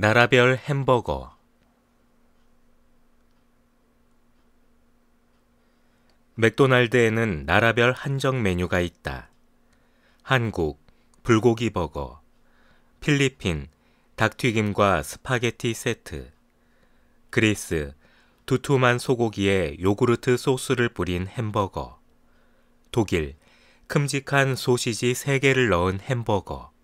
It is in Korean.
나라별 햄버거 맥도날드에는 나라별 한정 메뉴가 있다. 한국, 불고기 버거, 필리핀, 닭튀김과 스파게티 세트, 그리스, 두툼한 소고기에 요구르트 소스를 뿌린 햄버거, 독일, 큼직한 소시지 3개를 넣은 햄버거,